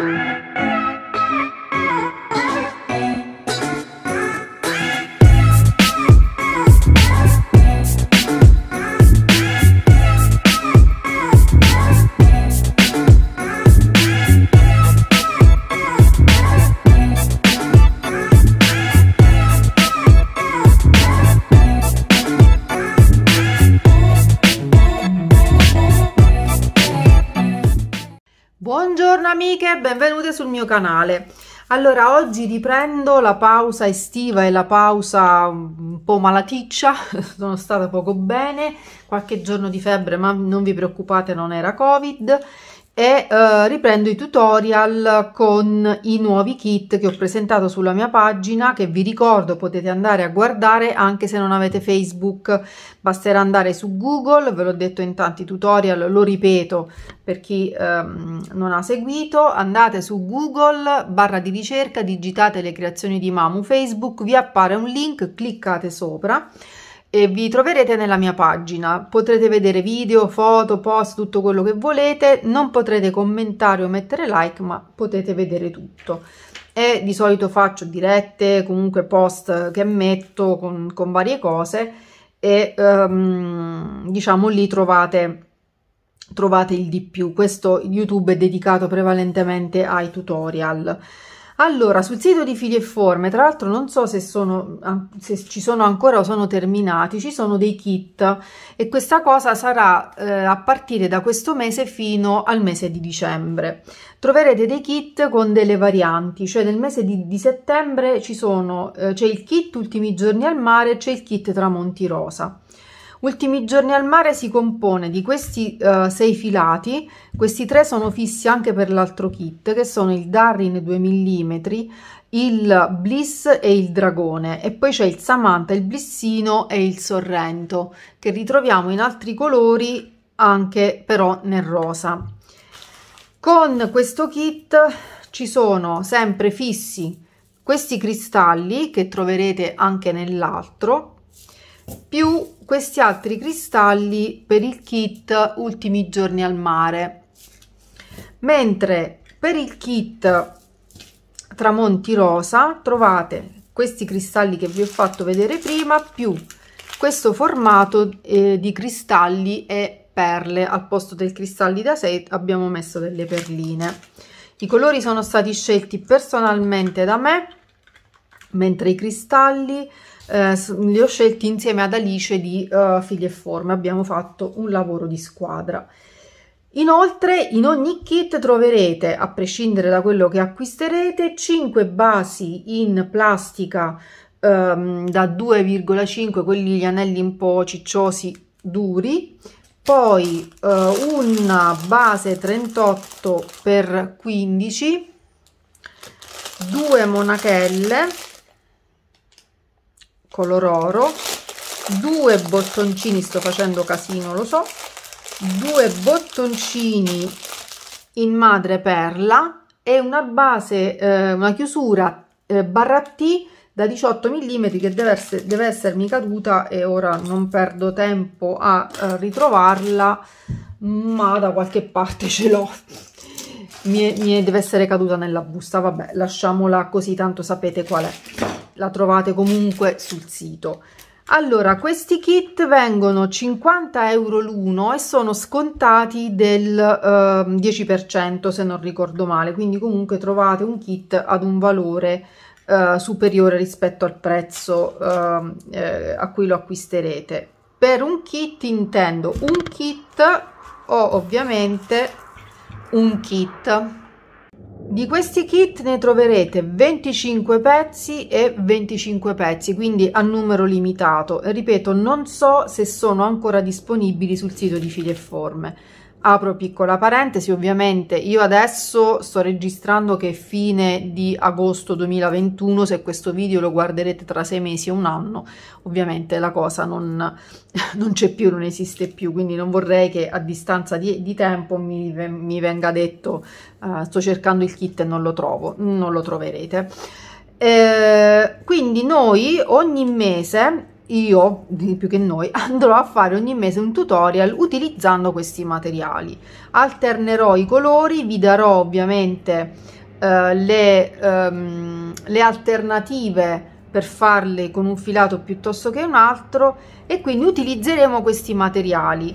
Thank mm. you. mio canale. Allora, oggi riprendo la pausa estiva e la pausa un po' malaticcia, sono stata poco bene, qualche giorno di febbre, ma non vi preoccupate, non era Covid e eh, riprendo i tutorial con i nuovi kit che ho presentato sulla mia pagina che vi ricordo potete andare a guardare anche se non avete facebook basterà andare su google ve l'ho detto in tanti tutorial lo ripeto per chi ehm, non ha seguito andate su google barra di ricerca digitate le creazioni di mamu facebook vi appare un link cliccate sopra e vi troverete nella mia pagina. Potrete vedere video, foto, post, tutto quello che volete. Non potrete commentare o mettere like, ma potete vedere tutto. E di solito faccio dirette, comunque post che metto con, con varie cose e um, diciamo lì trovate trovate il di più questo youtube è dedicato prevalentemente ai tutorial allora, sul sito di Fili e Forme, tra l'altro non so se, sono, ah, se, ci sono ancora o sono terminati, ci sono dei kit e questa cosa sarà eh, a partire da questo mese fino al mese di dicembre. Troverete dei kit con delle varianti, cioè nel mese di, di settembre eh, c'è eh, il kit Ultimi giorni al mare, c'è il kit Tramonti Rosa. Ultimi giorni al mare si compone di questi uh, sei filati, questi tre sono fissi anche per l'altro kit, che sono il Darrin 2 mm, il Bliss e il Dragone e poi c'è il Samantha, il Blissino e il Sorrento, che ritroviamo in altri colori anche però nel rosa. Con questo kit ci sono sempre fissi questi cristalli che troverete anche nell'altro più questi altri cristalli per il kit ultimi giorni al mare mentre per il kit tramonti rosa trovate questi cristalli che vi ho fatto vedere prima più questo formato eh, di cristalli e perle al posto del cristalli da 6 abbiamo messo delle perline i colori sono stati scelti personalmente da me mentre i cristalli eh, li ho scelti insieme ad Alice di uh, eh, Fili e Forme, abbiamo fatto un lavoro di squadra. Inoltre in ogni kit troverete, a prescindere da quello che acquisterete, 5 basi in plastica um, da 2,5, quelli gli anelli un po' cicciosi duri, poi uh, una base 38x15, due monachelle, color oro due bottoncini sto facendo casino lo so due bottoncini in madreperla e una base eh, una chiusura eh, barra T da 18 mm che deve, essere, deve essermi caduta e ora non perdo tempo a eh, ritrovarla ma da qualche parte ce l'ho mi, mi deve essere caduta nella busta, vabbè, lasciamola così, tanto sapete qual è. La trovate comunque sul sito. Allora, questi kit vengono 50 euro l'uno e sono scontati del eh, 10% se non ricordo male, quindi comunque trovate un kit ad un valore eh, superiore rispetto al prezzo ehm, eh, a cui lo acquisterete. Per un kit intendo un kit o ovviamente un kit. Di questi kit ne troverete 25 pezzi e 25 pezzi, quindi a numero limitato. Ripeto, non so se sono ancora disponibili sul sito di Fili e Forme. Apro piccola parentesi, ovviamente io adesso sto registrando che è fine di agosto 2021, se questo video lo guarderete tra sei mesi o un anno, ovviamente la cosa non, non c'è più, non esiste più, quindi non vorrei che a distanza di, di tempo mi, mi, venga detto uh, sto cercando il kit e non lo trovo, non lo troverete. Eh, quindi noi ogni mese io, più che noi, andrò a fare ogni mese un tutorial utilizzando questi materiali. Alternerò i colori, vi darò ovviamente eh, le, ehm, le alternative per farle con un filato piuttosto che un altro e quindi utilizzeremo questi materiali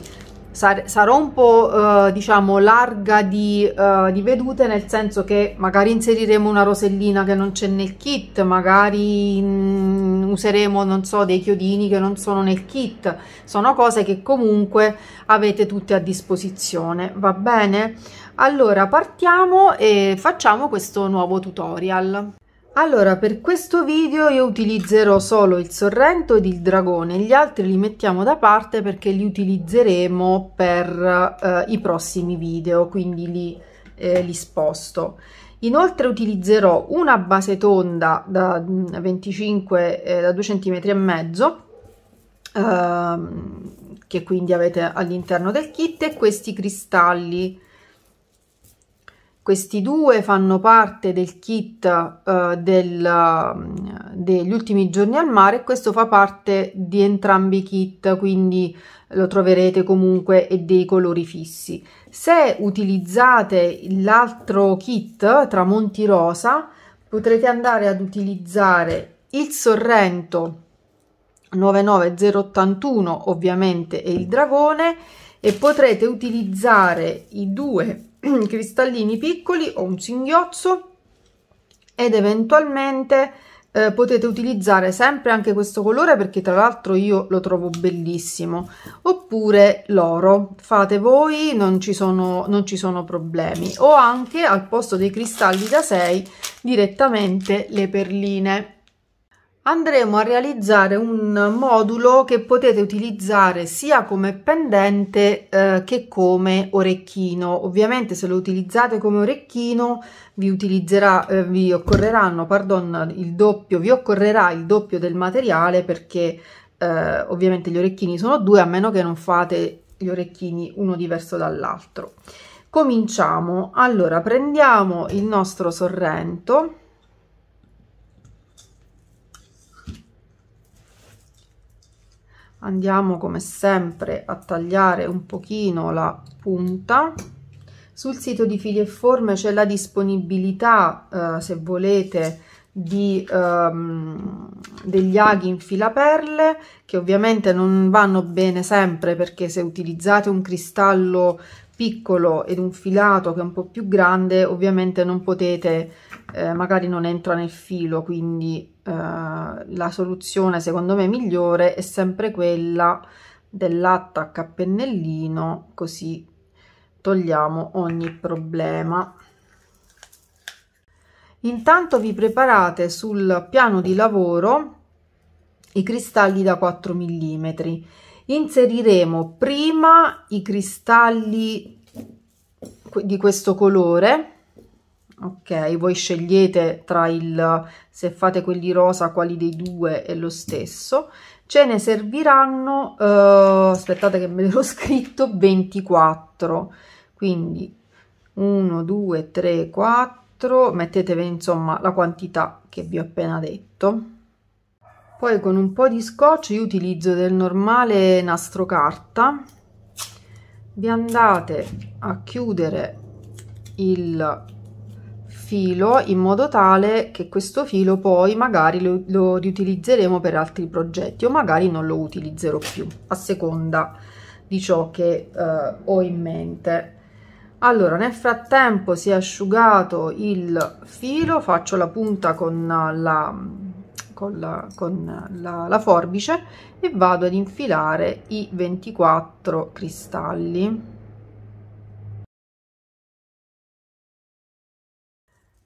sar sarò un po' eh, diciamo larga di, eh, di, vedute nel senso che magari inseriremo una rosellina che non c'è nel kit magari mh, mm, useremo non so dei chiodini che non sono nel kit sono cose che comunque avete tutte a disposizione va bene allora partiamo e facciamo questo nuovo tutorial allora, per questo video io utilizzerò solo il sorrento ed il dragone, gli altri li mettiamo da parte perché li utilizzeremo per eh, i prossimi video, quindi li, eh, li, sposto. Inoltre utilizzerò una base tonda da 25 mm, eh, da 2 cm e mezzo ehm, che quindi avete all'interno del kit e questi cristalli questi due fanno parte del kit eh, del, mm, degli ultimi giorni al mare e questo fa parte di entrambi i kit, quindi lo troverete comunque e dei colori fissi. Se utilizzate l'altro kit, Tramonti Rosa, potrete andare ad utilizzare il Sorrento 99081 ovviamente e il Dragone e potrete utilizzare i due cristallini piccoli o un singhiozzo ed eventualmente eh, potete utilizzare sempre anche questo colore perché tra l'altro io lo trovo bellissimo oppure l'oro fate voi non ci, sono, non ci sono problemi o anche al posto dei cristalli da 6 direttamente le perline andremo a realizzare un modulo che potete utilizzare sia come pendente eh, che come orecchino. Ovviamente se lo utilizzate come orecchino vi, utilizzerà, eh, vi, occorreranno, pardon, il doppio, vi occorrerà il doppio del materiale perché eh, ovviamente gli orecchini sono due a meno che non fate gli orecchini uno diverso dall'altro. Cominciamo. Allora prendiamo il nostro sorrento andiamo come sempre a tagliare un pochino la punta sul sito di fili e forme c'è la disponibilità eh, se volete di, ehm, degli aghi in filaperle che ovviamente non vanno bene sempre perché se utilizzate un cristallo piccolo ed un filato che è un po' più grande ovviamente non potete, eh, magari non entra nel filo, quindi eh, la soluzione secondo me migliore è sempre quella dell'attacca a pennellino, così togliamo ogni problema. Intanto vi preparate sul piano di lavoro i cristalli da 4 mm inseriremo prima i cristalli di questo colore ok voi scegliete tra il se fate quelli rosa quali dei due è lo stesso ce ne serviranno eh, aspettate che me l'ho scritto 24 quindi 1 2 3 4 mettete insomma la quantità che vi ho appena detto poi con un po' di scotch io utilizzo del normale nastro carta vi andate a chiudere il filo in modo tale che questo filo poi magari lo, lo riutilizzeremo per altri progetti o magari non lo utilizzerò più a seconda di ciò che eh, ho in mente allora nel frattempo si è asciugato il filo faccio la punta con la con, la, con la, la forbice e vado ad infilare i 24 cristalli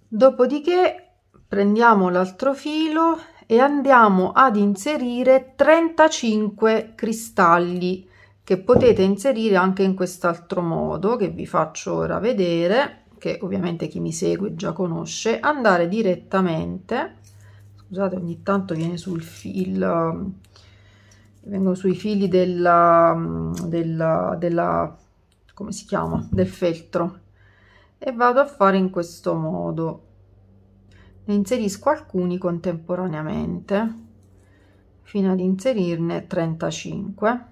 dopodiché prendiamo l'altro filo e andiamo ad inserire 35 cristalli che potete inserire anche in quest'altro modo che vi faccio ora vedere che ovviamente chi mi segue già conosce andare direttamente scusate ogni tanto viene sul fil um, vengono sui fili della, um, della, della come si chiama del feltro e vado a fare in questo modo ne inserisco alcuni contemporaneamente fino ad inserirne 35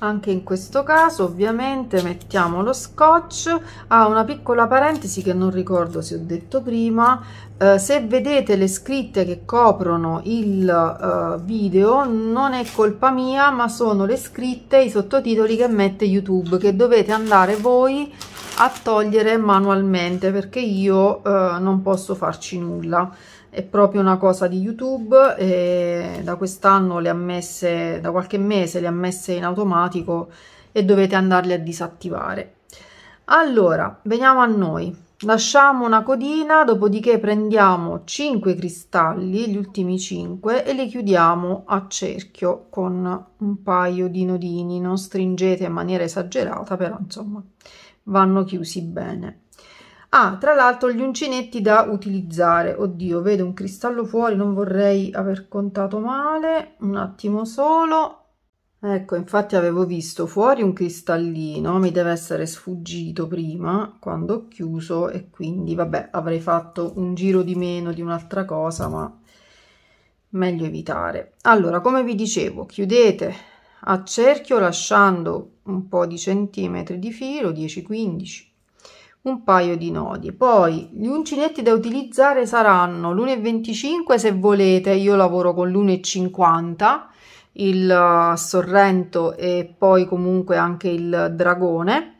anche in questo caso ovviamente mettiamo lo scotch ha ah, una piccola parentesi che non ricordo se ho detto prima eh, se vedete le scritte che coprono il eh, video non è colpa mia ma sono le scritte i sottotitoli che mette youtube che dovete andare voi a togliere manualmente perché io eh, non posso farci nulla è proprio una cosa di youtube e da quest'anno le ha messe da qualche mese le ha messe in automatico e dovete andarle a disattivare allora veniamo a noi lasciamo una codina dopodiché prendiamo 5 cristalli gli ultimi 5 e li chiudiamo a cerchio con un paio di nodini non stringete in maniera esagerata però insomma vanno chiusi bene. Ah, tra l'altro gli uncinetti da utilizzare. Oddio, vedo un cristallo fuori, non vorrei aver contato male. Un attimo solo. Ecco, infatti avevo visto fuori un cristallino, mi deve essere sfuggito prima quando ho chiuso e quindi vabbè avrei fatto un giro di meno di un'altra cosa ma meglio evitare. Allora, come vi dicevo, chiudete a cerchio lasciando un po' di centimetri di filo, 10-15, un paio di nodi. Poi gli uncinetti da utilizzare saranno l'1,25 se volete, io lavoro con l'1,50 il eh, Sorrento e poi comunque anche il Dragone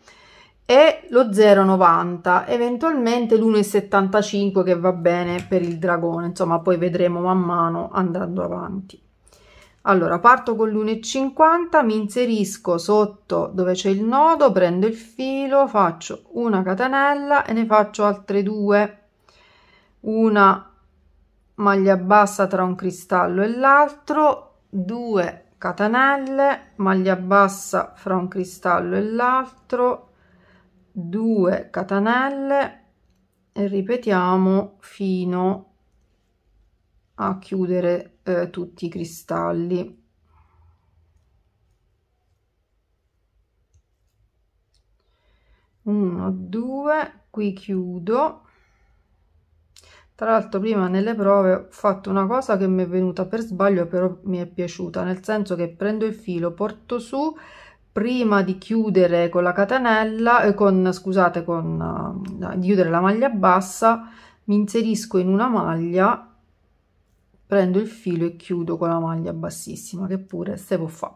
e lo 0,90 eventualmente l'1,75 che va bene per il Dragone insomma poi vedremo man mano andando avanti allora parto con l'1,50, mi inserisco sotto dove c'è il nodo, prendo il filo, faccio una catenella e ne faccio altre due. Una maglia bassa tra un cristallo e l'altro, due catenelle, maglia bassa fra un cristallo e l'altro, 2 catenelle e ripetiamo fino a a chiudere eh, tutti i cristalli uno due qui chiudo tra l'altro prima nelle prove ho fatto una cosa che mi è venuta per sbaglio però mi è piaciuta nel senso che prendo il filo porto su prima di chiudere con la catenella eh, con scusate con uh, di chiudere la maglia bassa mi inserisco in una maglia prendo il filo e chiudo con la maglia bassissima che pure se può fa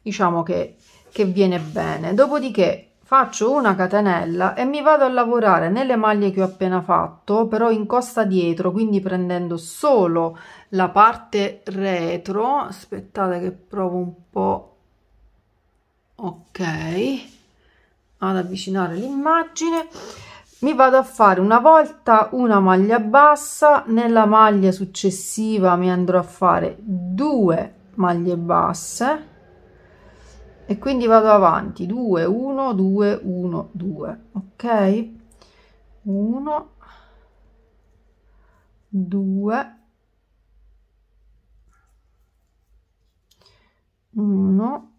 diciamo che, che viene bene dopodiché faccio una catenella e mi vado a lavorare nelle maglie che ho appena fatto però in costa dietro quindi prendendo solo la parte retro aspettate che provo un po ok ad avvicinare l'immagine mi vado a fare una volta una maglia bassa nella maglia successiva mi andrò a fare due maglie basse e quindi vado avanti 2 1 2 1 2 ok 1 2 1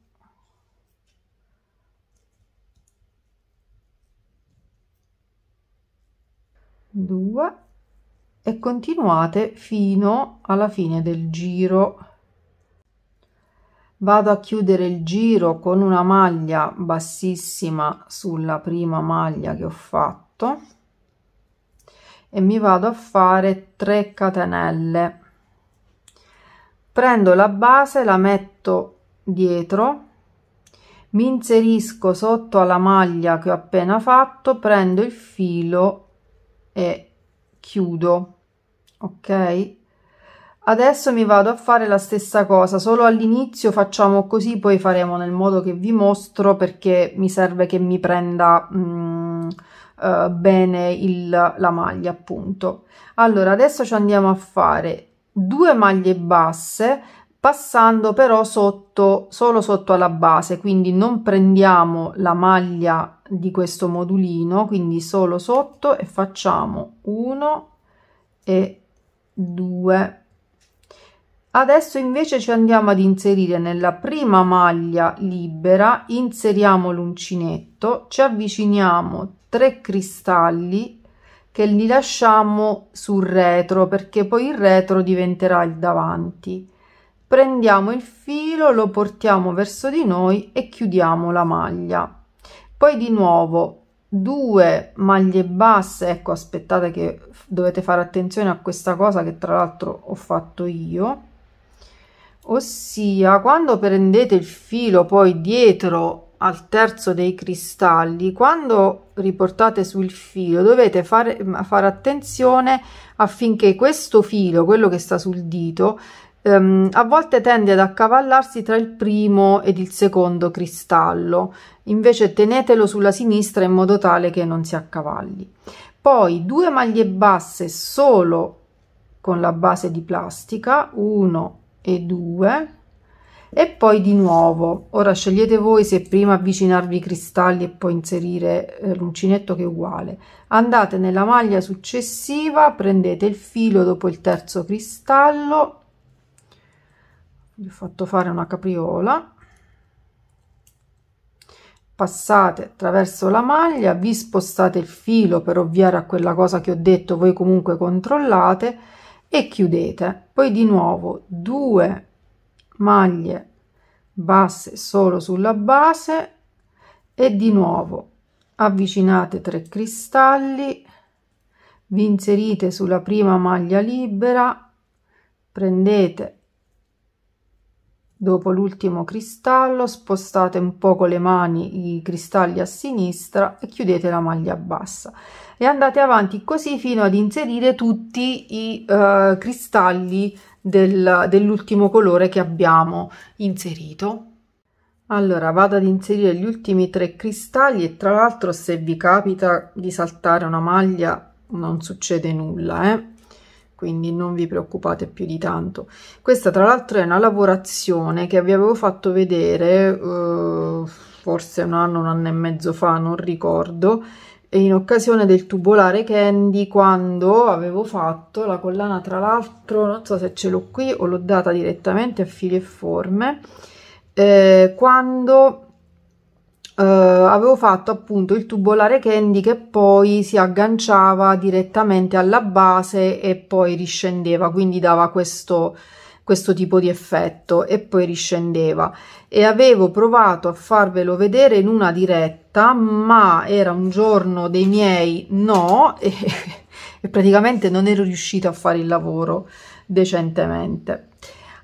2 e continuate fino alla fine del giro vado a chiudere il giro con una maglia bassissima sulla prima maglia che ho fatto e mi vado a fare 3 catenelle prendo la base la metto dietro mi inserisco sotto alla maglia che ho appena fatto prendo il filo e chiudo ok adesso mi vado a fare la stessa cosa solo all'inizio facciamo così poi faremo nel modo che vi mostro perché mi serve che mi prenda mm, uh, bene il, la maglia appunto allora adesso ci andiamo a fare due maglie basse passando però sotto solo sotto alla base quindi non prendiamo la maglia di questo modulino quindi solo sotto e facciamo 1 e 2 adesso invece ci andiamo ad inserire nella prima maglia libera inseriamo l'uncinetto ci avviciniamo 3 cristalli che li lasciamo sul retro perché poi il retro diventerà il davanti prendiamo il filo lo portiamo verso di noi e chiudiamo la maglia poi di nuovo 2 maglie basse ecco aspettate che dovete fare attenzione a questa cosa che tra l'altro ho fatto io ossia quando prendete il filo poi dietro al terzo dei cristalli quando riportate sul filo dovete fare, fare attenzione affinché questo filo quello che sta sul dito Um, a volte tende ad accavallarsi tra il primo ed il secondo cristallo, invece tenetelo sulla sinistra in modo tale che non si accavalli. Poi due maglie basse solo con la base di plastica, 1 e 2, e poi di nuovo. Ora scegliete voi se prima avvicinarvi i cristalli e poi inserire eh, l'uncinetto che è uguale. Andate nella maglia successiva, prendete il filo dopo il terzo cristallo gli ho fatto fare una capriola passate attraverso la maglia vi spostate il filo per ovviare a quella cosa che ho detto voi comunque controllate e chiudete poi di nuovo due maglie basse solo sulla base e di nuovo avvicinate tre cristalli vi inserite sulla prima maglia libera prendete Dopo l'ultimo cristallo spostate un po' con le mani i cristalli a sinistra e chiudete la maglia bassa e andate avanti così fino ad inserire tutti i uh, cristalli del, dell'ultimo colore che abbiamo inserito. Allora vado ad inserire gli ultimi tre cristalli e tra l'altro se vi capita di saltare una maglia non succede nulla eh? quindi non vi preoccupate più di tanto. Questa tra l'altro è una lavorazione che vi avevo fatto vedere eh, forse un anno, un anno e mezzo fa, non ricordo, in occasione del tubolare candy quando avevo fatto la collana tra l'altro, non so se ce l'ho qui o l'ho data direttamente a fili e forme, eh, quando Uh, avevo fatto appunto il tubolare candy che poi si agganciava direttamente alla base e poi riscendeva quindi dava questo, questo tipo di effetto e poi riscendeva e avevo provato a farvelo vedere in una diretta ma era un giorno dei miei no e, e praticamente non ero riuscita a fare il lavoro decentemente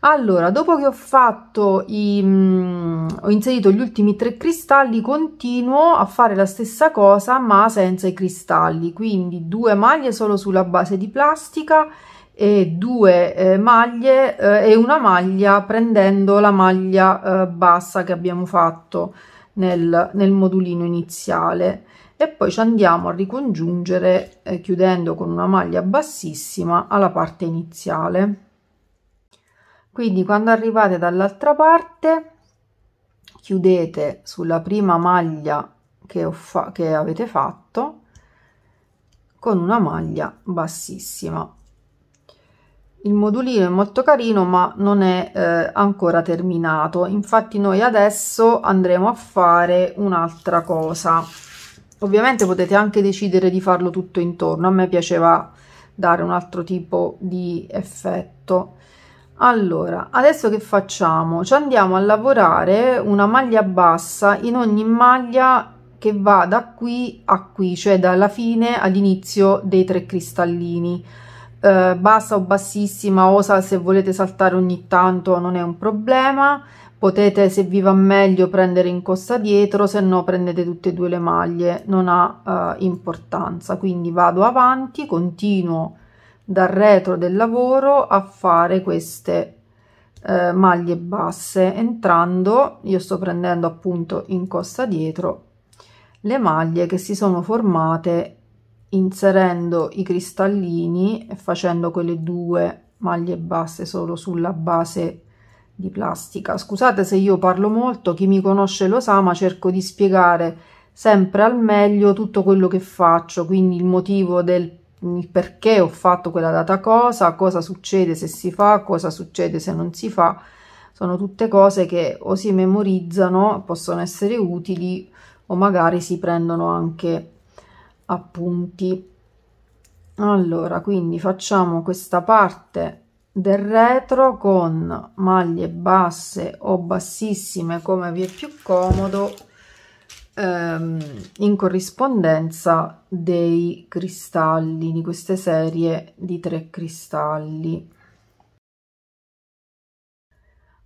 allora, dopo che ho fatto i, mh, mm, ho inserito gli ultimi tre cristalli, continuo a fare la stessa cosa ma senza i cristalli, quindi due maglie solo sulla base di plastica e due eh, maglie eh, e una maglia prendendo la maglia eh, bassa che abbiamo fatto nel, nel, modulino iniziale e poi ci andiamo a ricongiungere eh, chiudendo con una maglia bassissima alla parte iniziale quindi quando arrivate dall'altra parte chiudete sulla prima maglia che, che avete fatto con una maglia bassissima il modulino è molto carino ma non è eh, ancora terminato infatti noi adesso andremo a fare un'altra cosa ovviamente potete anche decidere di farlo tutto intorno a me piaceva dare un altro tipo di effetto allora adesso che facciamo ci andiamo a lavorare una maglia bassa in ogni maglia che va da qui a qui cioè dalla fine all'inizio dei tre cristallini eh, bassa o bassissima o se volete saltare ogni tanto non è un problema potete se vi va meglio prendere in costa dietro se no prendete tutte e due le maglie non ha eh, importanza quindi vado avanti continuo dal retro del lavoro a fare queste eh, maglie basse entrando io sto prendendo appunto in costa dietro le maglie che si sono formate inserendo i cristallini e facendo quelle due maglie basse solo sulla base di plastica scusate se io parlo molto chi mi conosce lo sa ma cerco di spiegare sempre al meglio tutto quello che faccio quindi il motivo del perché ho fatto quella data cosa, cosa succede se si fa, cosa succede se non si fa, sono tutte cose che o si memorizzano, possono essere utili o magari si prendono anche appunti. Allora, quindi facciamo questa parte del retro con maglie basse o bassissime come vi è più comodo Ehm, in corrispondenza dei cristalli di queste serie di tre cristalli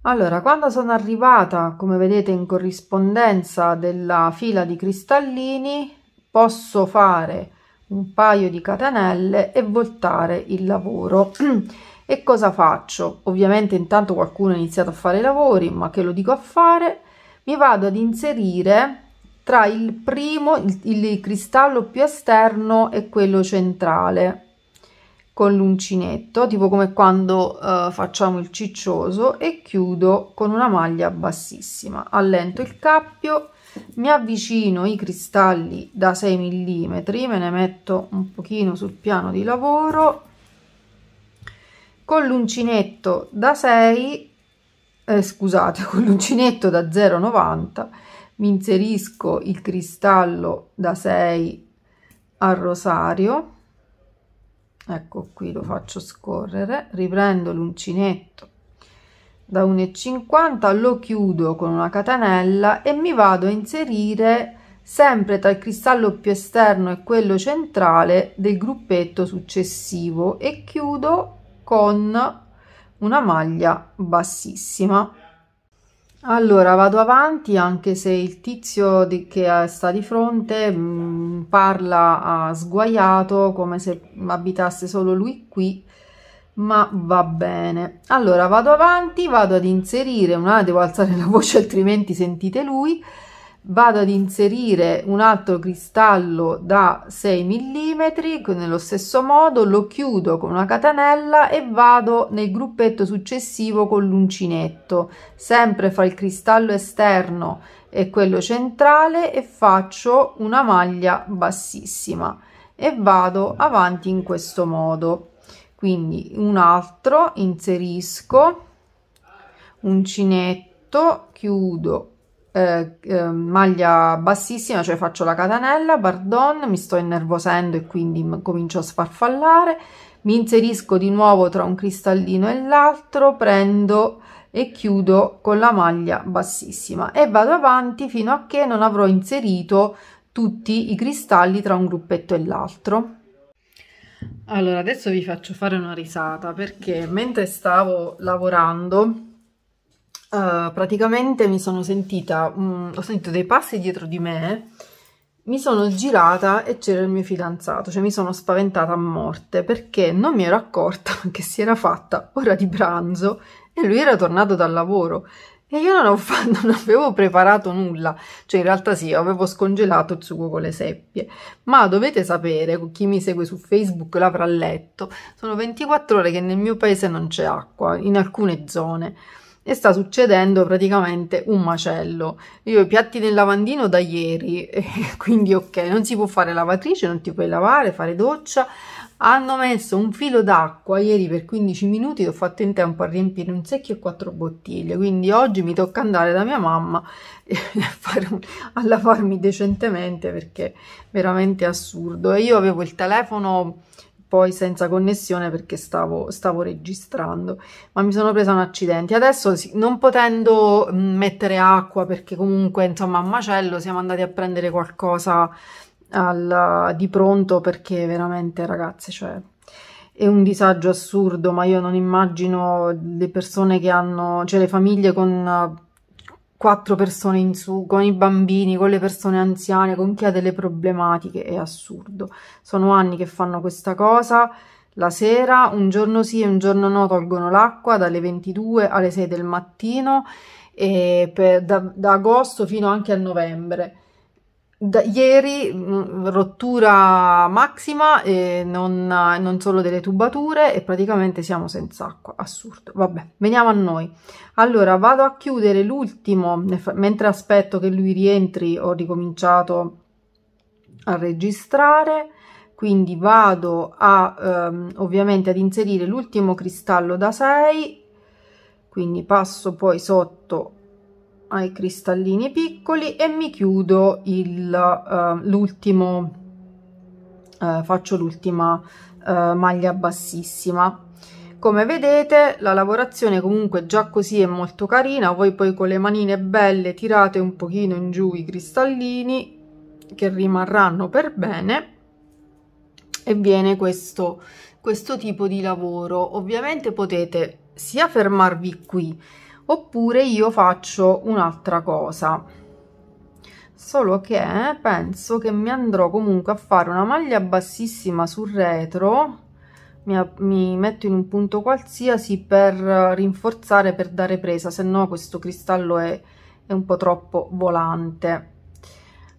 allora quando sono arrivata come vedete in corrispondenza della fila di cristallini posso fare un paio di catenelle e voltare il lavoro e cosa faccio ovviamente intanto qualcuno ha iniziato a fare i lavori ma che lo dico a fare mi vado ad inserire tra il primo, il, il cristallo più esterno e quello centrale con l'uncinetto, tipo come quando uh, facciamo il ciccioso e chiudo con una maglia bassissima. Allento il cappio, mi avvicino i cristalli da 6 mm, me ne metto un pochino sul piano di lavoro. Con l'uncinetto da 6, eh, scusate, con l'uncinetto da 0,90 mi inserisco il cristallo da 6 al rosario ecco qui lo faccio scorrere riprendo l'uncinetto da 1,50 lo chiudo con una catenella e mi vado a inserire sempre tra il cristallo più esterno e quello centrale del gruppetto successivo e chiudo con una maglia bassissima allora vado avanti anche se il tizio di, che eh, sta di fronte mh, mm, parla a sguaiato come se abitasse solo lui qui ma va bene. Allora vado avanti, vado ad inserire una, devo alzare la voce altrimenti sentite lui vado ad inserire un altro cristallo da 6 mm nello stesso modo lo chiudo con una catenella e vado nel gruppetto successivo con l'uncinetto sempre fra il cristallo esterno e quello centrale e faccio una maglia bassissima e vado avanti in questo modo quindi un altro inserisco uncinetto chiudo eh, eh, maglia bassissima, cioè faccio la catenella, pardon, mi sto innervosendo e quindi comincio a sfarfallare, mi inserisco di nuovo tra un cristallino e l'altro, prendo e chiudo con la maglia bassissima e vado avanti fino a che non avrò inserito tutti i cristalli tra un gruppetto e l'altro. Allora, adesso vi faccio fare una risata perché mentre stavo lavorando Uh, praticamente mi sono sentita, um, ho sentito dei passi dietro di me, mi sono girata e c'era il mio fidanzato, cioè mi sono spaventata a morte perché non mi ero accorta che si era fatta ora di pranzo e lui era tornato dal lavoro e io non, fatto, non avevo preparato nulla, cioè in realtà sì, avevo scongelato il sugo con le seppie, ma dovete sapere, chi mi segue su Facebook l'avrà letto, sono 24 ore che nel mio paese non c'è acqua, in alcune zone e sta succedendo praticamente un macello. Io ho i piatti nel lavandino da ieri, quindi ok, non si può fare lavatrice, non ti puoi lavare, fare doccia. Hanno messo un filo d'acqua ieri per 15 minuti, ho fatto in tempo a riempire un secchio e quattro bottiglie, quindi oggi mi tocca andare da mia mamma un, a lavarmi decentemente perché veramente assurdo. E io avevo il telefono poi senza connessione perché stavo, stavo registrando, ma mi sono presa un accidente. Adesso non potendo mm, mettere acqua perché comunque insomma a macello siamo andati a prendere qualcosa al, di pronto perché veramente ragazze cioè è un disagio assurdo ma io non immagino le persone che hanno, cioè le famiglie con quattro persone in su, con i bambini, con le persone anziane, con chi ha delle problematiche, è assurdo. Sono anni che fanno questa cosa, la sera, un giorno sì e un giorno no, tolgono l'acqua dalle 22 alle 6 del mattino, e per, da, da agosto fino anche a novembre da ieri mm, rottura massima e non, non, solo delle tubature e praticamente siamo senza acqua, assurdo. Vabbè, veniamo a noi. Allora, vado a chiudere l'ultimo, mentre aspetto che lui rientri ho ricominciato a registrare, quindi vado a ehm, ovviamente ad inserire l'ultimo cristallo da 6, quindi passo poi sotto ai cristallini piccoli e mi chiudo eh, l'ultimo uh, uh, faccio l'ultima uh, maglia bassissima come vedete la lavorazione comunque già così è molto carina voi poi con le manine belle tirate un pochino in giù i cristallini che rimarranno per bene e viene questo questo tipo di lavoro ovviamente potete sia fermarvi qui oppure io faccio un'altra cosa solo che penso che mi andrò comunque a fare una maglia bassissima sul retro mi, mi metto in un punto qualsiasi per rinforzare per dare presa se no questo cristallo è, è un po' troppo volante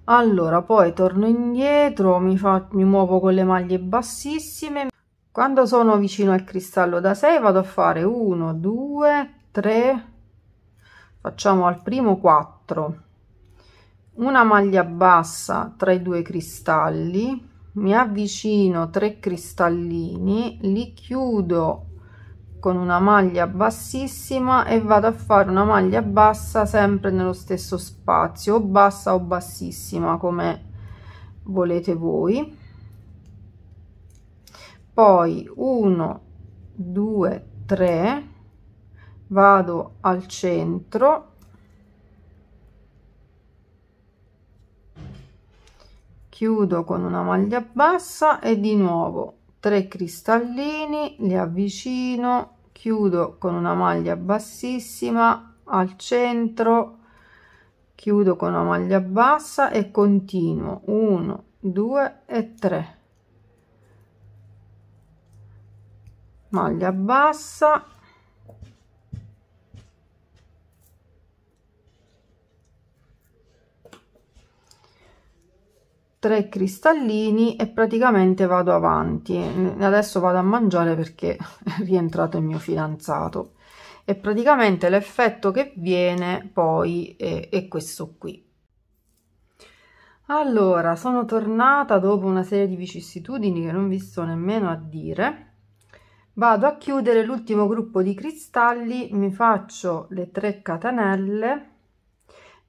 allora poi torno indietro mi, fa, mi muovo con le maglie bassissime quando sono vicino al cristallo da 6 vado a fare 1 2 3 facciamo al primo 4 una maglia bassa tra i due cristalli mi avvicino 3 cristallini li chiudo con una maglia bassissima e vado a fare una maglia bassa sempre nello stesso spazio o bassa o bassissima come volete voi poi 1 2 3 vado al centro chiudo con una maglia bassa e di nuovo 3 cristallini li avvicino chiudo con una maglia bassissima al centro chiudo con una maglia bassa e continuo 1 2 e 3 maglia bassa tre cristallini e praticamente vado avanti adesso vado a mangiare perché è rientrato il mio fidanzato e praticamente l'effetto che viene poi è, è questo qui allora sono tornata dopo una serie di vicissitudini che non vi sto nemmeno a dire vado a chiudere l'ultimo gruppo di cristalli mi faccio le tre catenelle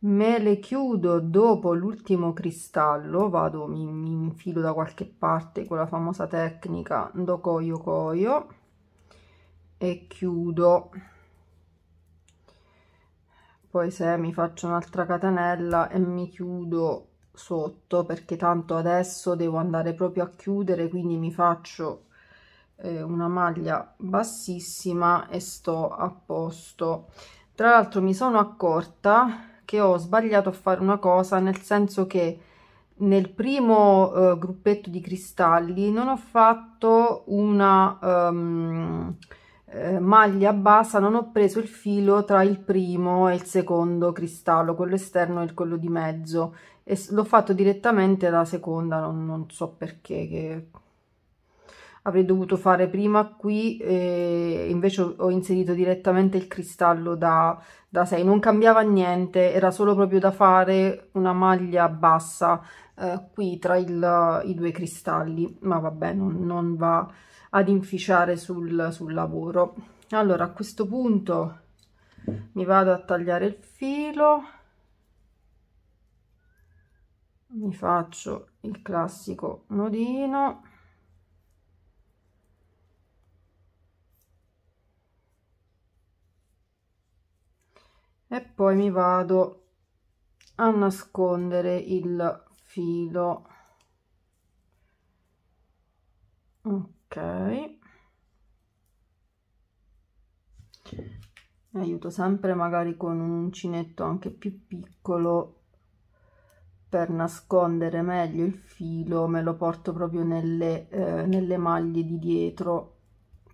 me le chiudo dopo l'ultimo cristallo vado mi, mi, infilo da qualche parte con la famosa tecnica do coio coio e chiudo poi se mi faccio un'altra catenella e mi chiudo sotto perché tanto adesso devo andare proprio a chiudere quindi mi faccio eh, una maglia bassissima e sto a posto tra l'altro mi sono accorta che ho sbagliato a fare una cosa nel senso che nel primo eh, gruppetto di cristalli non ho fatto una um, eh, maglia bassa non ho preso il filo tra il primo e il secondo cristallo quello esterno e quello di mezzo e l'ho fatto direttamente la seconda non, non so perché che avrei dovuto fare prima qui e eh, invece ho, ho inserito direttamente il cristallo da, da 6 non cambiava niente era solo proprio da fare una maglia bassa eh, qui tra il, i due cristalli ma vabbè non, non va ad inficiare sul, sul lavoro allora a questo punto mi vado a tagliare il filo mi faccio il classico nodino e poi mi vado a nascondere il filo ok aiuto sempre magari con un uncinetto anche più piccolo per nascondere meglio il filo me lo porto proprio nelle, eh, nelle maglie di dietro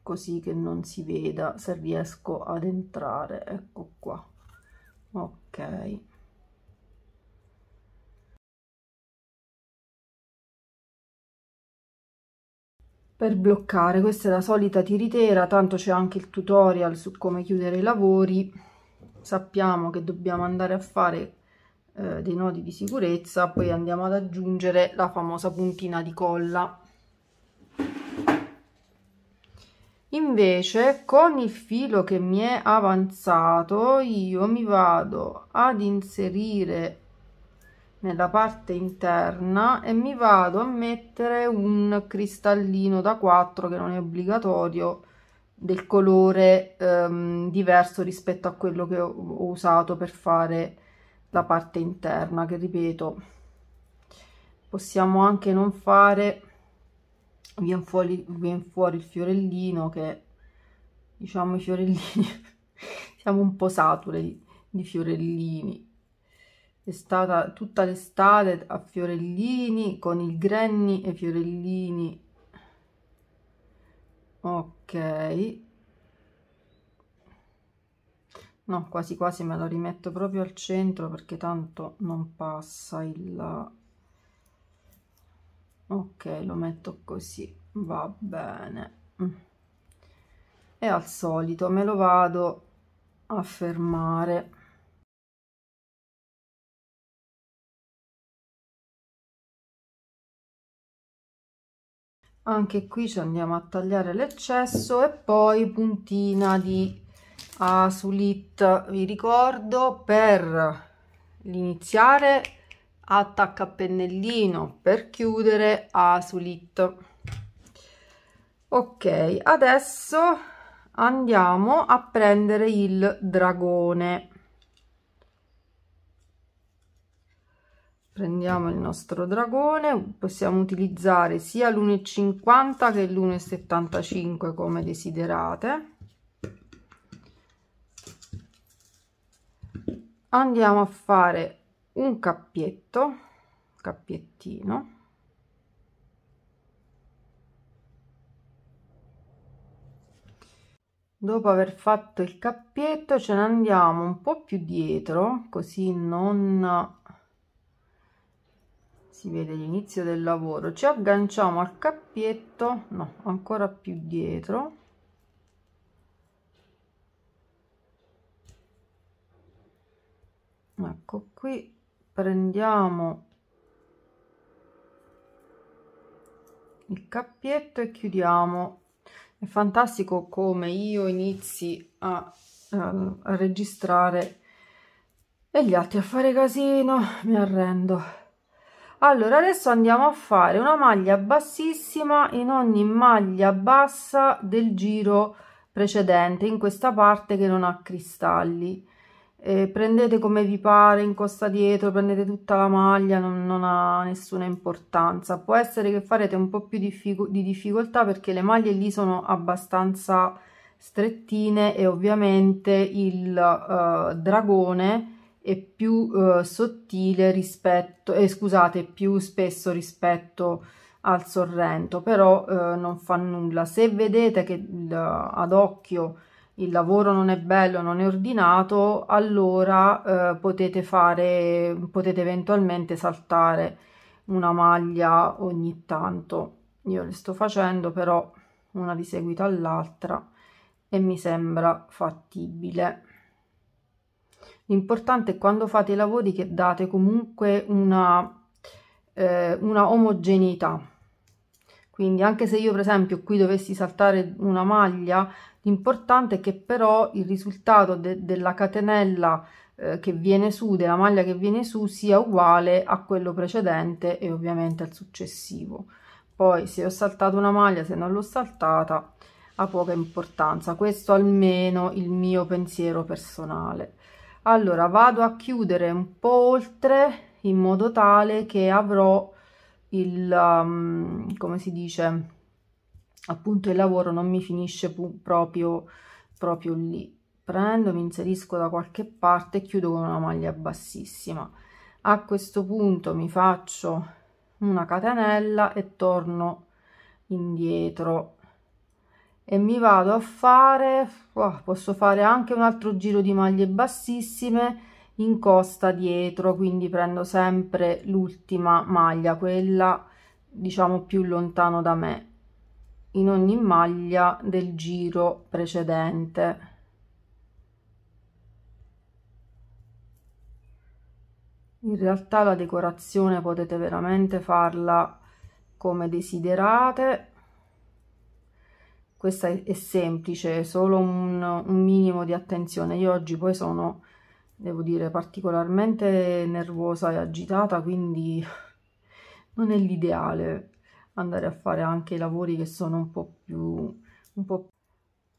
così che non si veda se riesco ad entrare ecco qua ok per bloccare questa è la solita tiritera tanto c'è anche il tutorial su come chiudere i lavori sappiamo che dobbiamo andare a fare eh, dei nodi di sicurezza poi andiamo ad aggiungere la famosa puntina di colla invece con il filo che mi è avanzato io mi vado ad inserire nella parte interna e mi vado a mettere un cristallino da 4 che non è obbligatorio del colore ehm, diverso rispetto a quello che ho, ho, usato per fare la parte interna che ripeto possiamo anche non fare viene fuori, vien fuori il fiorellino che diciamo i fiorellini siamo un po' sature di, di fiorellini è stata tutta l'estate a fiorellini con il granny e fiorellini ok no quasi quasi me lo rimetto proprio al centro perché tanto non passa il ok lo metto così va bene e al solito me lo vado a fermare anche qui ci andiamo a tagliare l'eccesso e poi puntina di asulit vi ricordo per iniziare attacca pennellino per chiudere a sulitto ok adesso andiamo a prendere il dragone prendiamo il nostro dragone possiamo utilizzare sia l'1,50 che l'1,75 come desiderate andiamo a fare un cappietto cappiettino dopo aver fatto il cappietto ce ne andiamo un po più dietro così non si vede l'inizio del lavoro ci agganciamo al cappietto no ancora più dietro ecco qui prendiamo il cappietto e chiudiamo è fantastico come io inizi a, eh, a, registrare e gli altri a fare casino mi arrendo allora adesso andiamo a fare una maglia bassissima in ogni maglia bassa del giro precedente in questa parte che non ha cristalli eh, prendete come vi pare in costa dietro, prendete tutta la maglia, non, non ha nessuna importanza. Può essere che farete un po' più diffic di difficoltà perché le maglie lì sono abbastanza strettine e ovviamente il uh, dragone è più uh, sottile rispetto, eh, scusate, più spesso rispetto al sorrento, però uh, non fa nulla. Se vedete che ad occhio il lavoro non è bello, non è ordinato, allora eh, potete fare, potete eventualmente saltare una maglia ogni tanto. Io le sto facendo però una di seguito all'altra e mi sembra fattibile. L'importante è quando fate i lavori che date comunque una, eh, una omogeneità quindi anche se io per esempio qui dovessi saltare una maglia l'importante è che però il risultato de della catenella eh, che viene su della maglia che viene su sia uguale a quello precedente e ovviamente al successivo poi se ho saltato una maglia se non l'ho saltata ha poca importanza questo almeno il mio pensiero personale allora vado a chiudere un po' oltre in modo tale che avrò il, um, come si dice, appunto il lavoro non mi finisce proprio, proprio lì. Prendo, mi inserisco da qualche parte e chiudo con una maglia bassissima. A questo punto mi faccio una catenella e torno indietro e mi vado a fare, oh, posso fare anche un altro giro di maglie bassissime in costa dietro quindi prendo sempre l'ultima maglia quella diciamo più lontano da me in ogni maglia del giro precedente in realtà la decorazione potete veramente farla come desiderate questa è semplice solo un, un minimo di attenzione io oggi poi sono devo dire particolarmente nervosa e agitata quindi non è l'ideale andare a fare anche i lavori che sono un po' più un po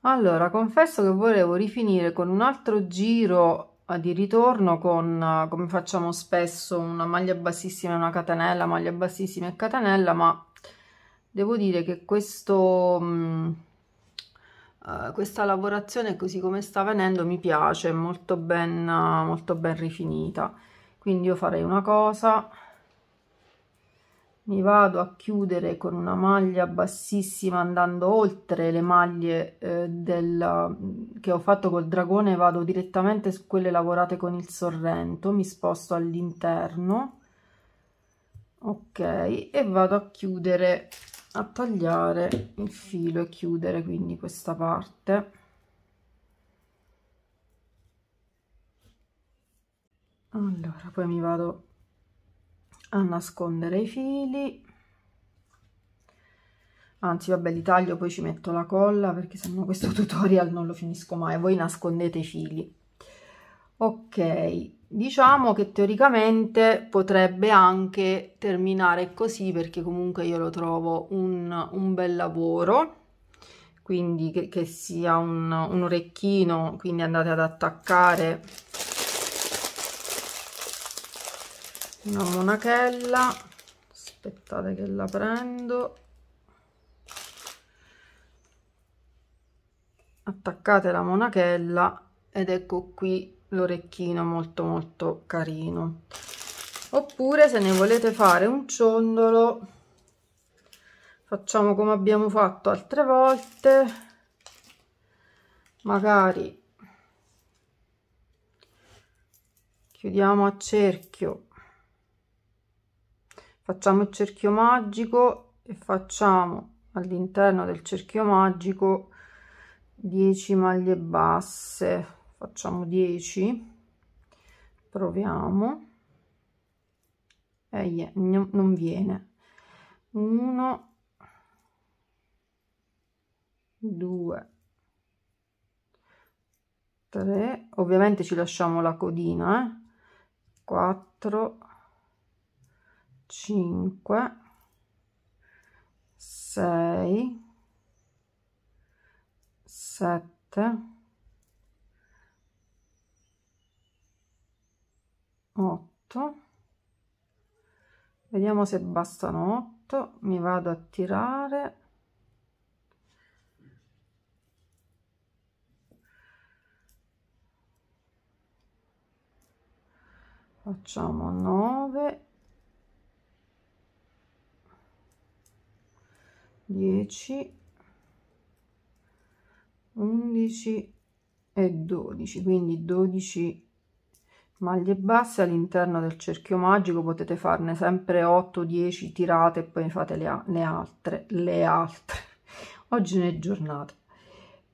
allora confesso che volevo rifinire con un altro giro di ritorno con come facciamo spesso una maglia bassissima e una catenella maglia bassissima e catenella ma devo dire che questo mh, mm, eh, questa lavorazione così come sta venendo mi piace, è molto ben, molto ben rifinita. Quindi io farei una cosa, mi vado a chiudere con una maglia bassissima andando oltre le maglie eh, del, che ho fatto col dragone vado direttamente su quelle lavorate con il sorrento mi sposto all'interno ok e vado a chiudere a tagliare il filo e chiudere quindi questa parte allora poi mi vado a nascondere i fili anzi vabbè li taglio poi ci metto la colla perché sennò questo tutorial non lo finisco mai voi nascondete i fili ok Diciamo che teoricamente potrebbe anche terminare così perché comunque io lo trovo un, un bel lavoro, quindi che, che sia un, un orecchino, quindi andate ad attaccare una monachella, aspettate che la prendo, attaccate la monachella ed ecco qui l'orecchino molto molto carino oppure se ne volete fare un ciondolo facciamo come abbiamo fatto altre volte magari chiudiamo a cerchio facciamo il cerchio magico e facciamo all'interno del cerchio magico 10 maglie basse facciamo 10 proviamo e eh, yeah, non viene 1 2 3 ovviamente ci lasciamo la codina eh? 4 5 6 7 8 vediamo se bastano 8 mi vado a tirare facciamo 9 10 11 e 12 quindi 12 maglie basse all'interno del cerchio magico potete farne sempre 8 10 tirate e poi ne fate le, le altre le altre oggi ne giornata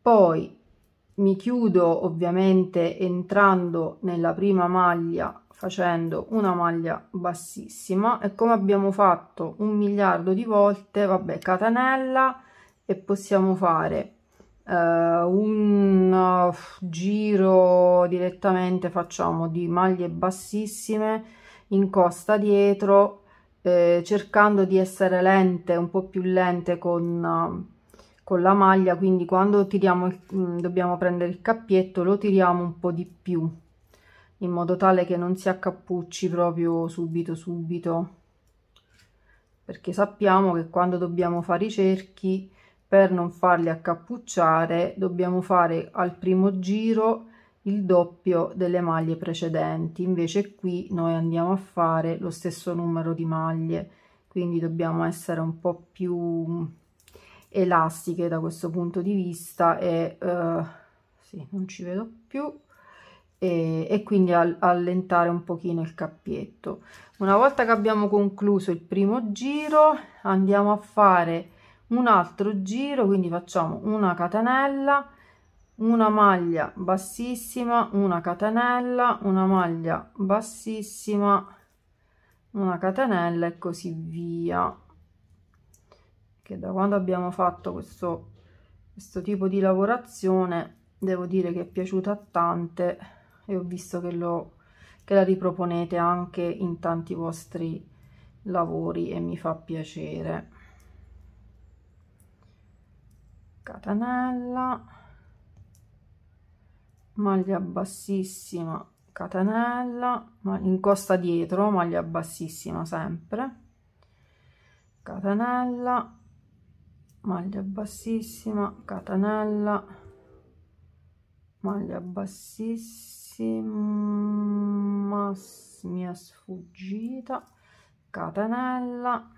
poi mi chiudo ovviamente entrando nella prima maglia facendo una maglia bassissima e come abbiamo fatto un miliardo di volte vabbè catenella e possiamo fare Uh, un uh, giro direttamente facciamo di maglie bassissime in costa dietro eh, cercando di essere lente un po più lente con, uh, con la maglia quindi quando tiriamo mm, dobbiamo prendere il cappietto lo tiriamo un po di più in modo tale che non si accappucci proprio subito subito perché sappiamo che quando dobbiamo fare i cerchi per non farli accappucciare dobbiamo fare al primo giro il doppio delle maglie precedenti invece qui noi andiamo a fare lo stesso numero di maglie quindi dobbiamo essere un po più elastiche da questo punto di vista e uh, sì, non ci vedo più e, e quindi allentare un pochino il cappietto una volta che abbiamo concluso il primo giro andiamo a fare un altro giro quindi facciamo una catenella una maglia bassissima una catenella una maglia bassissima una catenella e così via che da quando abbiamo fatto questo questo tipo di lavorazione devo dire che è piaciuta a tante e ho visto che lo che la riproponete anche in tanti vostri lavori e mi fa piacere catenella maglia bassissima catenella in costa dietro maglia bassissima sempre catenella maglia bassissima catenella maglia bassissima mia sfuggita catenella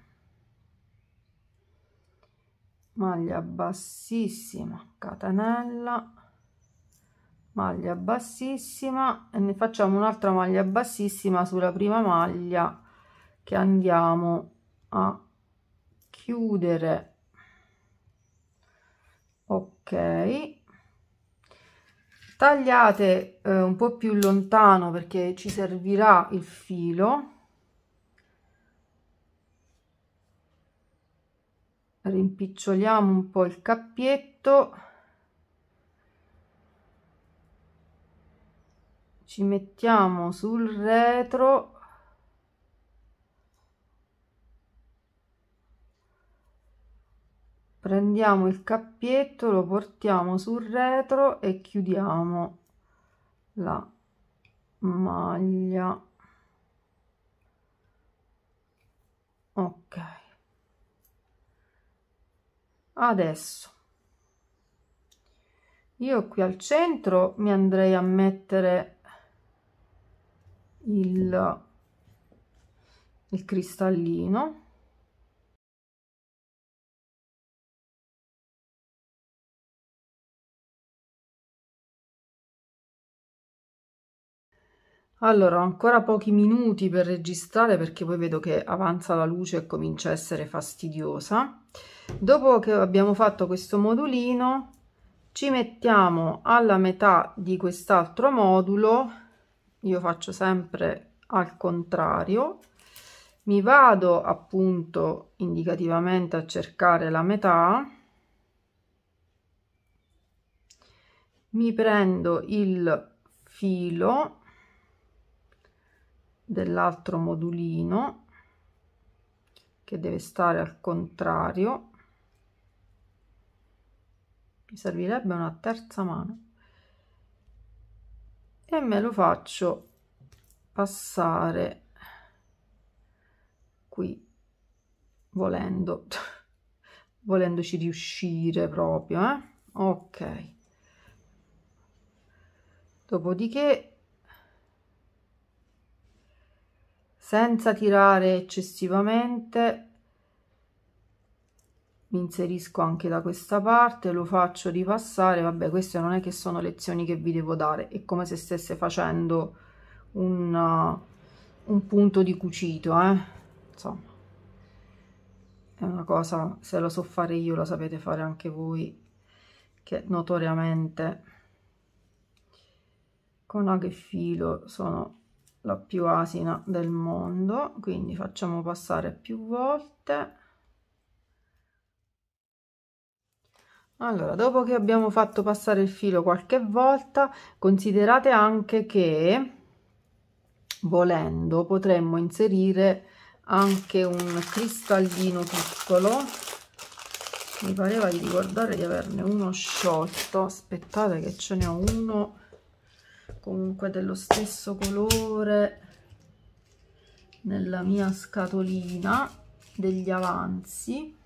maglia bassissima catenella maglia bassissima e ne facciamo un'altra maglia bassissima sulla prima maglia che andiamo a chiudere ok tagliate eh, un po più lontano perché ci servirà il filo rimpiccioliamo un po' il cappietto ci mettiamo sul retro prendiamo il cappietto lo portiamo sul retro e chiudiamo la maglia ok adesso io qui al centro mi andrei a mettere il, il cristallino Allora, ho ancora pochi minuti per registrare perché poi vedo che avanza la luce e comincia a essere fastidiosa. Dopo che abbiamo fatto questo modulino, ci mettiamo alla metà di quest'altro modulo, io faccio sempre al contrario, mi vado appunto indicativamente a cercare la metà, mi prendo il filo dell'altro modulino che deve stare al contrario mi servirebbe una terza mano e me lo faccio passare qui volendo volendoci riuscire proprio eh? ok dopodiché senza tirare eccessivamente mi inserisco anche da questa parte lo faccio ripassare vabbè queste non è che sono lezioni che vi devo dare è come se stesse facendo un, uh, un punto di cucito eh? insomma è una cosa se la so fare io la sapete fare anche voi che notoriamente con aghe filo sono la più asina del mondo quindi facciamo passare più volte Allora, dopo che abbiamo fatto passare il filo qualche volta, considerate anche che, volendo, potremmo inserire anche un cristallino piccolo. Mi pareva di ricordare di averne uno sciolto. Aspettate che ce ne ho uno comunque dello stesso colore nella mia scatolina degli avanzi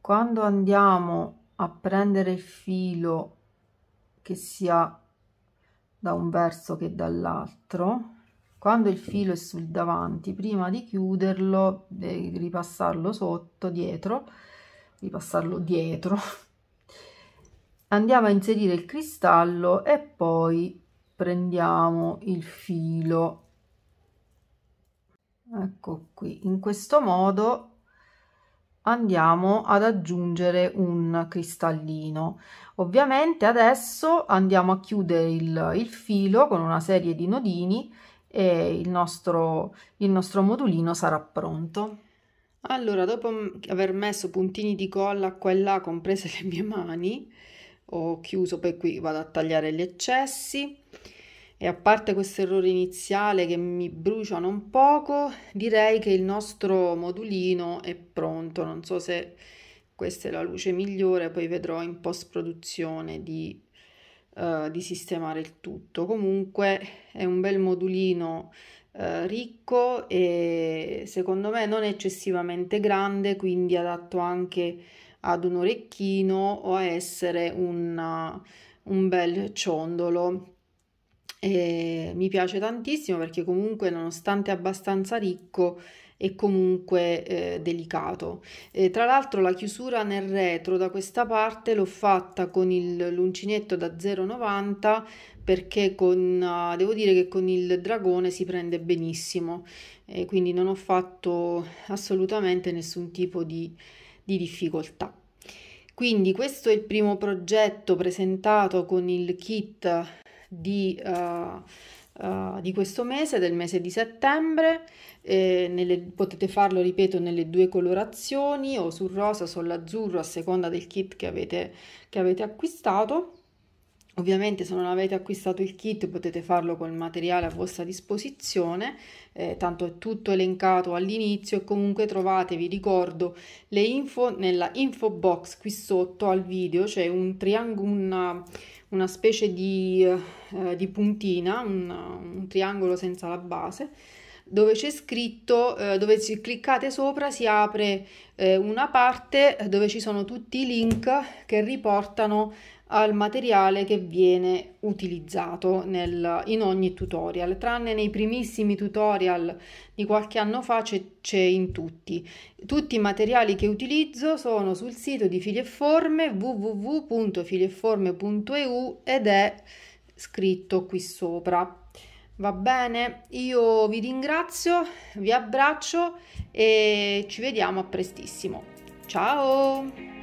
quando andiamo a prendere il filo che sia da un verso che dall'altro quando il filo è sul davanti prima di chiuderlo devi ripassarlo sotto dietro ripassarlo dietro andiamo a inserire il cristallo e poi prendiamo il filo ecco qui in questo modo andiamo ad aggiungere un cristallino ovviamente adesso andiamo a chiudere il, il filo con una serie di nodini e il nostro, il nostro modulino sarà pronto allora dopo aver messo puntini di colla qua e là comprese le mie mani ho chiuso poi qui vado a tagliare gli eccessi e a parte questo errore iniziale che mi bruciano un poco direi che il nostro modulino è pronto non so se questa è la luce migliore poi vedrò in post produzione di, uh, di sistemare il tutto comunque è un bel modulino uh, ricco e secondo me non eccessivamente grande quindi adatto anche a ad un orecchino o a essere una, uh, un bel ciondolo. E mi piace tantissimo perché comunque nonostante abbastanza ricco è comunque eh, delicato. Eh, tra l'altro la chiusura nel retro da questa parte l'ho fatta con il, l'uncinetto da 0,90 perché con, uh, devo dire che con il dragone si prende benissimo eh, quindi non ho fatto assolutamente nessun tipo di di difficoltà. Quindi questo è il primo progetto presentato con il kit di, uh, uh, di questo mese, del mese di settembre. Eh, nelle, potete farlo, ripeto, nelle due colorazioni o sul rosa o sull'azzurro a seconda del kit che avete, che avete acquistato Ovviamente se non avete acquistato il kit potete farlo col materiale a vostra disposizione, eh, tanto è tutto elencato all'inizio e comunque trovate, vi ricordo, le info nella info box qui sotto al video, c'è cioè un triangolo, una, una, specie di, eh, di puntina, un, un, triangolo senza la base, dove c'è scritto, eh, dove ci cliccate sopra si apre eh, una parte dove ci sono tutti i link che riportano al materiale che viene utilizzato nel, in ogni tutorial, tranne nei primissimi tutorial di qualche anno fa c'è, in tutti. Tutti i materiali che utilizzo sono sul sito di Filieforme www.filieforme.eu ed è scritto qui sopra. Va bene, io vi ringrazio, vi abbraccio e ci vediamo a prestissimo. Ciao!